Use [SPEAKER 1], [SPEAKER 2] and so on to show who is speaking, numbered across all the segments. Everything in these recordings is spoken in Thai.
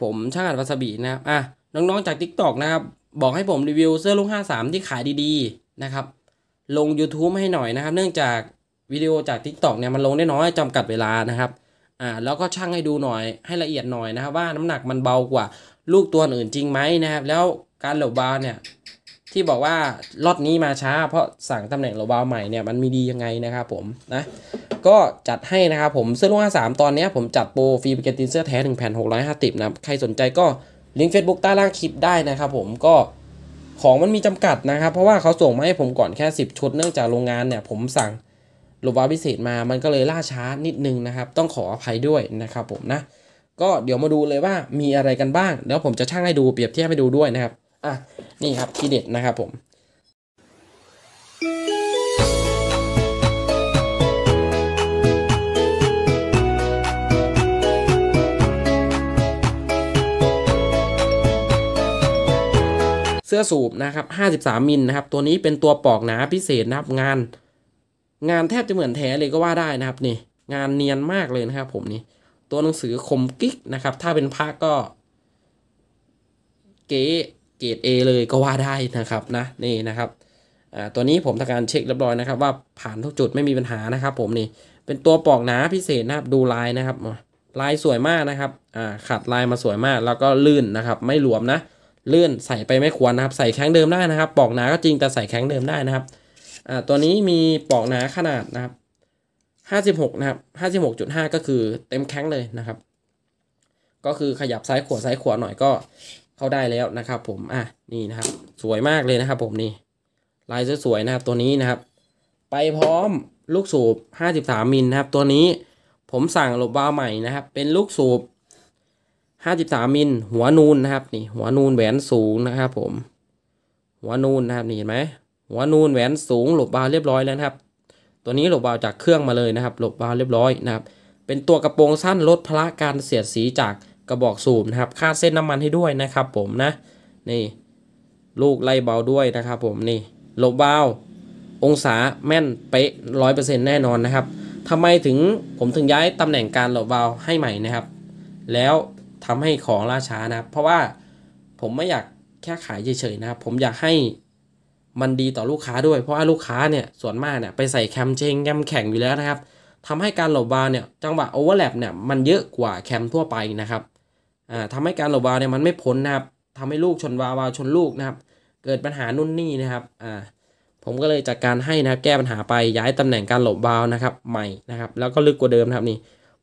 [SPEAKER 1] ผมช่างอัดวาสบีนะครับอ่ะน้องๆจาก TikTok นะครับบอกให้ผมรีวิวเสื้อลูก53 ที่ขายดีๆนะครับ ลง YouTube ให้หน่อยนะครับเนื่องจากวิดีโอจาก TikTok เนี่ยมันลงได้น้อยจำกัดเวลานะครับอ่าแล้วก็ช่างให้ดูหน่อยให้ละเอียดหน่อยนะครับว่าน้ำหนักมันเบากว่าลูกตัวอื่นจริงไหมนะครับแล้วการหลบบาเนี่ยที่บอกว่าล็อตนี้มาช้า เพราะสั่งตำแหน่งโลบาวใหม่เนี่ยมันมีดียังไงนะครับผมนะก็จัดให้นะครับผมเสื้อลูกสามตอนนี้ผมจัดโปรฟรีเเกตินเสื้อแท้หนึ่งแผ่นหหกร้้อยาสิบนะใครสนใจก็ลิงก์เฟซบุ๊กใต้ล่างคลิปได้นะครับผมก็ของมันมีจำกัดนะครับ เพราะว่าเขาส่งมาให้ผมก่อนแค่สิบชุดเนื่องจากโรงงานเนี่ย ผมสั่งโลบาวพิเศษมามันก็เลยล่าช้านิดนึงนะครับต้องขออภัยด้วยนะครับผมนะ ก็เดี๋ยวมาดูเลยว่ามีอะไรกันบ้างแล้วผมจะช่างให้ดูเปรียบเทียบให้ดูด้วยนะครับอ่ะนี่ครับทีเด็ดนะครับผม เสื้อสูบนะครับ53มิลนะครับตัวนี้เป็นตัวปอกหนาพิเศษนะครับ งาน งานแทบจะเหมือนแท้เลยก็ว่าได้นะครับ นี่ งานเนียนมากเลยนะครับผมนี่ตัวหนังสือคมกิ๊กนะครับ ถ้าเป็นพระก็เก๋รด A เลยก็ว่าได้นะครับนะนี่นะครับตัวนี้ผมทำการเช็คเรียบร้อยนะครับว่าผ่านทุกจุดไม่มีปัญหานะครับผมนี่เป็นตัวปอกหนาพิเศษนะครับดูลายนะครับ ลายสวยมากนะครับขัดลายมาสวยมาก แล้วก็ลื่นนะครับ ไม่หลวมนะลื่นใส่ไปไม่ควรนะครับใส่แข้งเดิมได้นะครับปอกหนาก็จริงแต่ใส่แข้งเดิมได้นะครับตัวนี้มีปอกหนาขนาดนะครับ 56 นะครับ 56.5 ก็คือเต็มแข้งเลยนะครับ ก็คือขยับซ้ายขวาซ้ายขวาหน่อยก็เข้าได้แล้วนะครับผม อ่ะ นี่นะครับ สวยมากเลยนะครับผมนี่ลายสวยๆนะครับตัวนี้นะครับ ไปพร้อมลูกสูบ 53 มิลนะครับ ตัวนี้ผมสั่งหลบวาล์ใหม่นะครับ เป็นลูกสูบ 53 มิลหัวนูนนะครับนี่หัวนูนแหวนสูงนะครับผมหัวนูนนะครับนี่เห็นไหมหัวนูนแหวนสูงหลบวาล์เรียบร้อยแล้วครับ ตัวนี้หลบวาล์จากเครื่องมาเลยนะครับหลบวาล์เรียบร้อยนะครับเป็นตัวกระโปรงสั้นลดพละการเสียดสีจากกระบอกสูบนะครับคาดเส้นน้ำมันให้ด้วยนะครับผมนะ นี่ ลูกไล่เบาด้วยนะครับผมนี่ลบเบาองศาแม่น เป๊ะร้อยเปอร์เซ็นต์แน่นอนนะครับทำไมถึงผมถึงย้ายตำแหน่งการหลบเบาให้ใหม่นะครับ แล้วทำให้ของล่าช้านะครับ เพราะว่าผมไม่อยากแค่ขายเฉยๆนะครับ ผมอยากให้มันดีต่อลูกค้าด้วย เพราะว่าลูกค้าเนี่ยส่วนมากเนี่ยไปใส่แคมเชงแคมแข็งอยู่แล้วนะครับทำให้การหลบบาเนี่ยจังหวะโอเวอร์แลปเนี่ยมันเยอะกว่าแคมทั่วไปนะครับทำให้การหลบวาวเนี่ยมันไม่พ้นนะครับทำให้ลูกชนวาวาวชนลูกนะครับ เกิดปัญหานุ่นนี่นะครับอ่าผมก็เลยจัดการให้นะครับแก้ปัญหาไปย้ายตำแหน่งการหลบวาวนะครับใหม่นะครับ แล้วก็ลึกกว่าเดิมครับนี่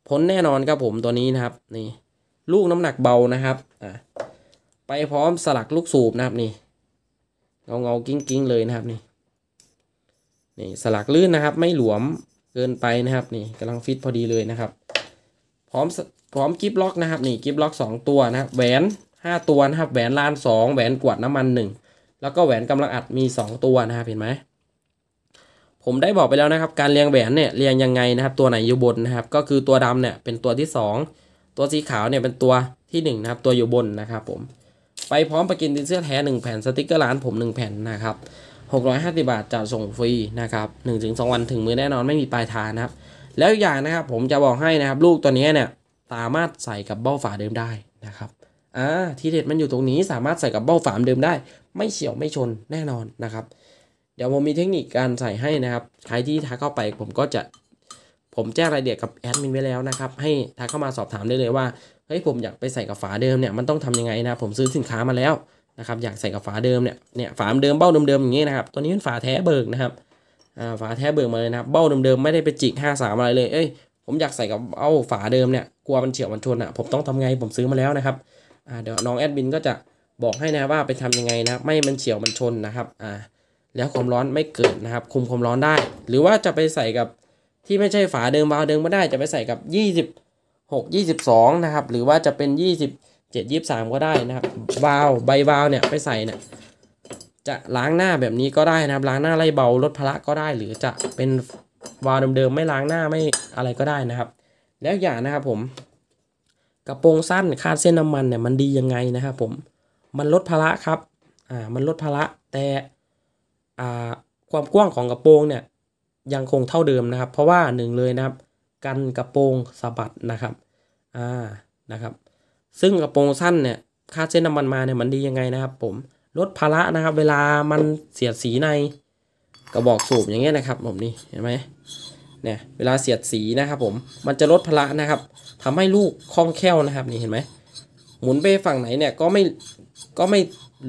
[SPEAKER 1] พ้นแน่นอนครับผมตัวนี้นะครับ นี่ ลูกน้ำหนักเบานะครับอ่าไปพร้อมสลักลูกสูบนะครับนี่เงาเงากิ้งกิ้งเลยนะครับนี่นี่ สลักลื่นนะครับไม่หลวมเกินไปนะครับนี่กำลังฟิตพอดีเลยนะครับพร้อมพร้อมกิฟล็อกนะครับนี่กิฟล็อก2ตัวนะครับแหวน 5 ตัวนะครับ แหวนลาน 2แหวนกวดน้ำมัน 1 แล้วก็แหวนกำลังอัดมี 2 ตัวนะครับเห็นไหมผมได้บอกไปแล้วนะครับ การเรียงแหวนเนี่ยเรียงยังไงนะครับ ตัวไหนอยู่บนนะครับก็คือตัวดำเนี่ยเป็นตัวที่ 2 ตัวสีขาวเนี่ยเป็นตัวที่1นะครับตัวอยู่บนนะครับผมไปพร้อมปกินตินเสื้อแท้1 แผ่นสติกเกอร์ร้านผม 1 แผ่นนะครับ 650บาทจะส่งฟรีนะครับ1-2 วันถึงมือแน่นอนไม่มีปลายทางนะครับแล้วอย่างนะครับผมจะบอกให้นะครับลูกตัวนี้เนี่ยสามารถใส่กับเบ้าฝาเดิมได้นะครับอ่าทีเด็ดมันอยู่ตรงนี้สามารถใส่กับเบ้าฝาเดิมได้ไม่เฉียวไม่ชนแน่นอนนะครับเดี๋ยวผมมีเทคนิคการใส่ให้นะครับใครที่ทักเข้าไปผมก็จะผมแจ้งรายละเอียดกับแอดมินไว้แล้วนะครับ ให้ทักเข้ามาสอบถามได้เลยว่าเฮ้ยผมอยากไปใส่กับฝาเดิมเนี่ยมันต้องทำยังไงนะผมซื้อสินค้ามาแล้วนะครับอยากใส่กับฝาเดิมเนี่ยเนี่ยฝาเดิมเบ้าเดิมๆอย่างนี้นะครับตัวนี้เป็นฝาแท้เบิกนะครับฝาแท้เบิกมาเลยนะครับเบ้าเดิมๆไม่ได้ไปจิก5มอะไรเลย เอ้ย ผมอยากใส่กับเอ้าฝาเดิมเนี่ย กลัวมันเฉียวมันชนอ่ะผมต้องทำไง ผมซื้อมาแล้วนะครับ เดี๋ยวน้องแอดมินก็จะบอกให้นะว่าไปทำยังไงนะ ไม่มันเฉียวมันชนนะครับอ่าแล้วความร้อนไม่เกิดนะครับ คุมความร้อนได้ หรือว่าจะไปใส่กับที่ไม่ใช่ฝาเดิมวาลาเดิมก็ได้ จะไปใส่กับ 26 22นะครับ หรือว่าจะเป็น 27 23 ก็ได้นะครับ วาลวใบวาลวเนี่ยไปใส่เนี่ยจะล้างหน้าแบบนี้ก็ได้นะครับ ล้างหน้าไล่เบาลดพละก็ได้หรือจะเป็นวาล์วเดิมๆไม่ล้างหน้าไม่อะไรก็ได้นะครับ แล้วอย่างนะครับผมกระโปรงสั้นคาดเส้นน้ามันเนี่ยมันดียังไงนะครับผมมันลดพละครับอ่ามันลดพละแต่อ่าความกว้างของกระโปรงเนี่ยยังคงเท่าเดิมนะครับ เพราะว่าหนึ่งเลยนะครับกันกระโปรงสะบัดนะครับอ่านะครับ ซึ่งกระโปรงสั้นเนี่ยคาดเส้นน้ำมันมาเนี่ยมันดียังไงนะครับผมลดภาระนะครับเวลามันเสียดสีในกระบอกสูบอย่างเงี้ยนะครับผมนี่ เห็นไหมเนี่ยเวลาเสียดสีนะครับผม มันจะลดภาระนะครับ ทำให้ลูกคล่องแคล่วนะครับนี่เห็นไหมหมุนไปฝั่งไหนเนี่ยก็ไม่ก็ไม่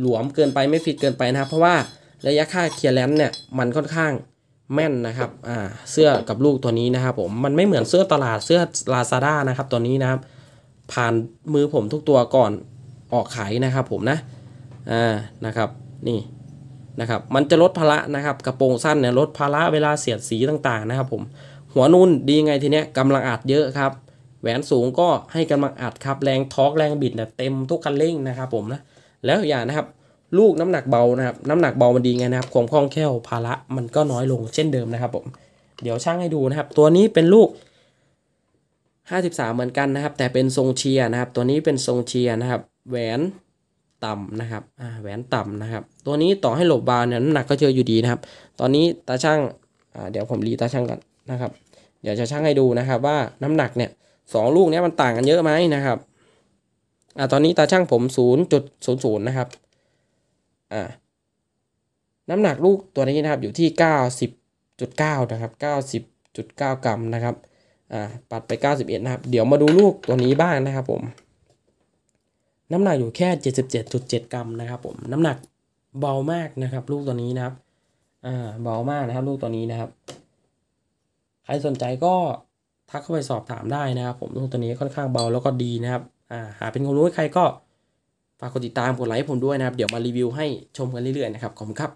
[SPEAKER 1] หลวมเกินไปไม่ฟิตเกินไปนะครับ เพราะว่าระยะค่าเคลียร์แลนเนี่ย มันค่อนข้างแม่นนะครับอ่าเสื้อกับลูกตัวนี้นะครับผม มันไม่เหมือนเสื้อตลาดเสื้อลาซาด้านะครับตัวนี้นะครับ ผ่านมือผมทุกตัวก่อนออกขายนะครับ ผมนะอ่านะครับ นี่ นะครับ มันจะลดภาระนะครับกระโปรงสั้นเนี่ยลดภาระ เวลาเสียดสีต่างๆนะครับผมหัวนุ่นดีไงทีเนี้ยกำลังอัดเยอะครับ แหวนสูงก็ให้กาลังอัดครับแรงทอร์กแรงบิดเนี่ยเต็มทุกคันเร่งนะครับผมนะแล้วอย่างนะครับลูกน้ำหนักเบานะครับน้ำหนักเบามันดีไงนะครับความคล่องแคล่วภาระ มันก็น้อยลงเช่นเดิมนะครับผมเดี๋ยวช่างให้ดูนะครับตัวนี้เป็นลูก 53 เหมือนกันนะครับแต่เป็นทรงเชียร์นะครับตัวนี้เป็นทรงเชียร์นะครับแหวนต่ำนะครับแหวนต่ำนะครับ ตัวนี้ต่อให้หลบบาร์เนี่ยน้ำหนักก็เจออยู่ดีนะครับตอนนี้ตาช่างเดี๋ยวผมรีตาช่างก่อนนะครับเดี๋ยวจะช่างให้ดูนะครับว่าน้ำหนักเนี่ยสองลูกเนี้ยมันต่างกันเยอะไหมนะครับอ่าตอนนี้ตาช่างผม 0.00นะครับอ่าน้ำหนักลูกตัวนี้นะครับอยู่ที่ 90.9นะครับ90.9 กรัมนะครับอ่าปัดไป91นะครับเดี๋ยวมาดูลูกตัวนี้บ้างนะครับผมน้ำหนักอยู่แค่ 77.7 กรัมนะครับผม น้ำหนักเบามากนะครับลูกตัวนี้นะครับอ่าเบามากนะครับลูกตัวนี้นะครับใครสนใจก็ทักเข้าไปสอบถามได้นะครับผมลูกตัวนี้ค่อนข้างเบาแล้วก็ดีนะครับอ่าหาเป็นความรู้ใ้ใครก็ฝากกดติดตามกดไลค์ผมด้วยนะครับเดี๋ยวมารีวิวให้ชมกันเรื่อยๆนะครับขอบคุณครับ